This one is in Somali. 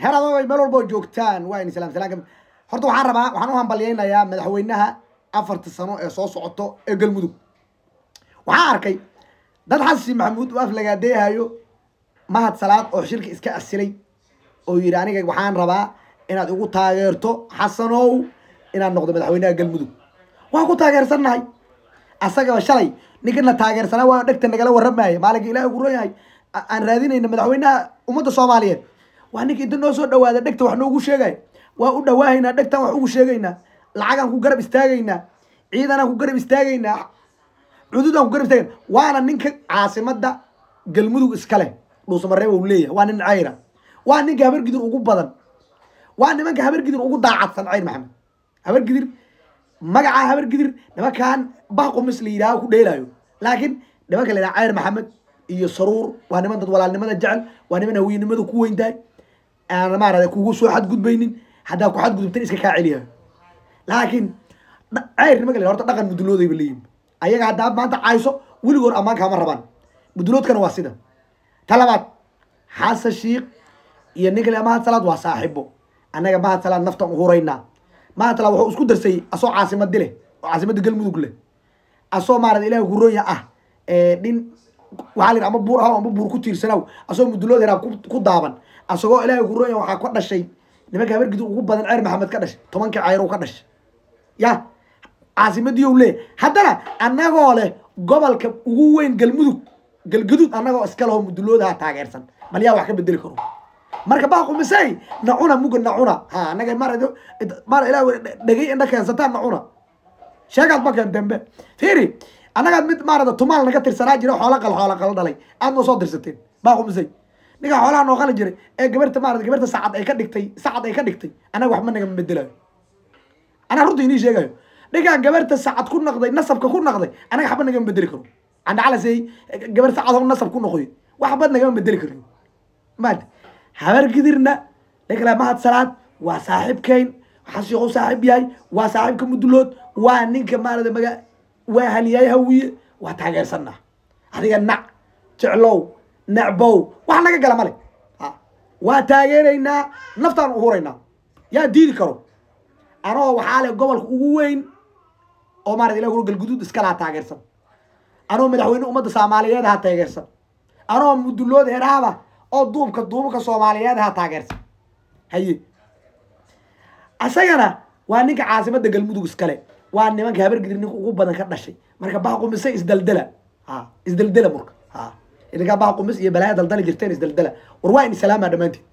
herado ay meel walboo joogtaan waa in salam salaan horta waxaan rabaa waxaan u hambalyaynayaa madaxweynaha afarta sano ee soo socoto ee galmudug waxaan arkay dad xasi maxamuud u aflagaadeehayo mahad salaad oo shirka iska asilay oo yidhi aniga waxaan rabaa inaad igu taageerto xasanow inaad noqdo madaxweynaha galmudug waan ku taageersannahay asagaba shalay ninkana taageersanaa waa dhegta nagala warramaya maalinka ilahay ugu ron yahay aan raadinayna madaxweynaha ummadda soomaaliyeed waa ninka inta noo soo dhawaada dhegta wax noogu sheegay waa u dhawaahaynaa dhegtaan wax ugu sheegaynaa lacagaan ku garab istaagaynaa ciidanaan ku garab istaagaynaa cududaan ku garab istaagayna waana ninka caasimada galmudug iskale dhuusamareeba uu leeyahay waa nin cayra waa ninka habargidir ugu badan waa nimanka habargidir ugu daacadsan cayr maxamed habargidir magacaa habargidir nimankan bahqumis la yidhaha ku dheelaayo laakiin nimanka la yidhaha cayr maxamed iyo saruur waa niman dad walaalnimada jecel waa niman hawiyenimada ku weyn kugu soo xadgudbaynin haddaa ku xadgudubtan iska kaa celiya laakiin ceyr nimanka la horta dhaqan mudulloodayba leeyihin ayaga haddaa maanta cayso weligoor ammaan kaama rabaan mudulloodkana waa sida ta labaad xasan shiikh iyo nin le mahad salaad waa saaxibo annaga mahad salaad naftan uhuraynaa mahad salaad wuxuu isku darsay asoo caasimadi leh oo caasimada galmudug leh asoo maarada ilaah hurooya ah dhin waxaa la ama buur ahow buur ku tiirsanow asagoo muduloodeena ah ku daaban asagoo ilaahay ku ronya waxaa ka dhashay nimanka habargidu ugu badan ceer maxamed ka dhashay tobankii ceyr ka dhashay ya caasimadiiou leeya haddana annagoo leh gobolka ugu weyn galmudug galgaduud annagoo iska leho ah taageersan bal yaa wax ka bedeli karo marka baaqu nacuna muga nacuna ha anaga mar mar dhegay indha keensataan nacuna sheegaad bakan dambe firi anagaad mid maarata tumaal naga tirsanaa jira xoola qal dhalay aad noo soo dirsateen baaqumsay ninkaa xoolaha noo jiray ee gabarta maarata gabarta sacad ay ka dhigtay sacad ay ka dhigtay anaga waxba nagama bedelayo anaa runta inii sheegayo ninkaa gabarta sacad ku naqday nasabka ku naqday anaga waxba nagama bedeli karo andhacalasey gabar sacad oo nasab ku noqoyo waxba nagama bedeli karno maad habar gidirna nikala mahad salaad waa saaxiibkayn xasiiqo saaxiib yahay waa saaxiibka mudulood waa ninka maarata magaa waa halyaay hawiye waa taageersanaa adiga nac jeclow nacbow wax naga gala male waa taageeraynaa naftaan uhuraynaa yaa diidi karo anagoo waxaale gobolka ugu weyn oo maarata ila kuro galguduud iskalaha taageersan anoo madaxweyne ummadda soomaaliyeed ha taageersan anoo mudulood heraaba oo duubka duubka soomaaliyeed ha taageersan haye asagana waa ninka caasimadda galmudug iskale waa nimanka habargidri ninka ugu badan ka dhashay marka baqumisa isdaldala isdaldala murka ilinkaa baqqumis iyo balaaya daldala jirteen isdaldala war waa in islaama dhammaanteed